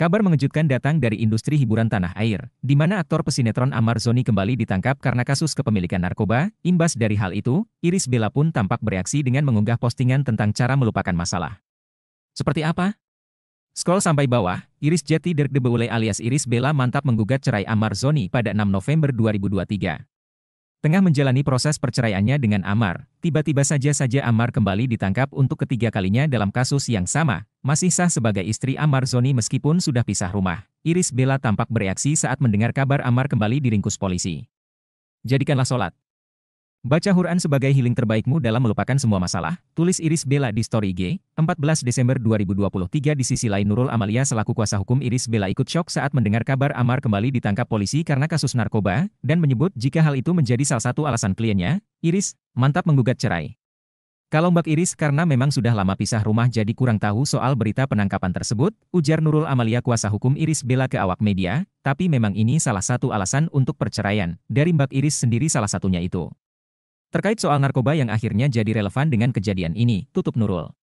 Kabar mengejutkan datang dari industri hiburan tanah air, di mana aktor pesinetron Amar Zoni kembali ditangkap karena kasus kepemilikan narkoba. Imbas dari hal itu, Iris Bella pun tampak bereaksi dengan mengunggah postingan tentang cara melupakan masalah. Seperti apa? Scroll sampai bawah, Iris Jati Dirk de Beule alias Iris Bella mantap menggugat cerai Amar Zoni pada 6 November 2023. Tengah menjalani proses perceraiannya dengan Amar, tiba-tiba saja saja Amar kembali ditangkap untuk ketiga kalinya dalam kasus yang sama, masih sah sebagai istri Amar Zoni meskipun sudah pisah rumah, Iris Bella tampak bereaksi saat mendengar kabar Amar kembali diringkus polisi. Jadikanlah sholat. Baca Quran sebagai healing terbaikmu dalam melupakan semua masalah, tulis Iris Bella di story IG, 14 Desember 2023 di sisi lain Nurul Amalia selaku kuasa hukum Iris Bella ikut shock saat mendengar kabar Amar kembali ditangkap polisi karena kasus narkoba, dan menyebut jika hal itu menjadi salah satu alasan kliennya, Iris, mantap menggugat cerai. Kalau Mbak iris karena memang sudah lama pisah rumah jadi kurang tahu soal berita penangkapan tersebut, ujar Nurul Amalia kuasa hukum Iris bela ke awak media, tapi memang ini salah satu alasan untuk perceraian, dari Mbak Iris sendiri salah satunya itu. Terkait soal narkoba yang akhirnya jadi relevan dengan kejadian ini, tutup Nurul.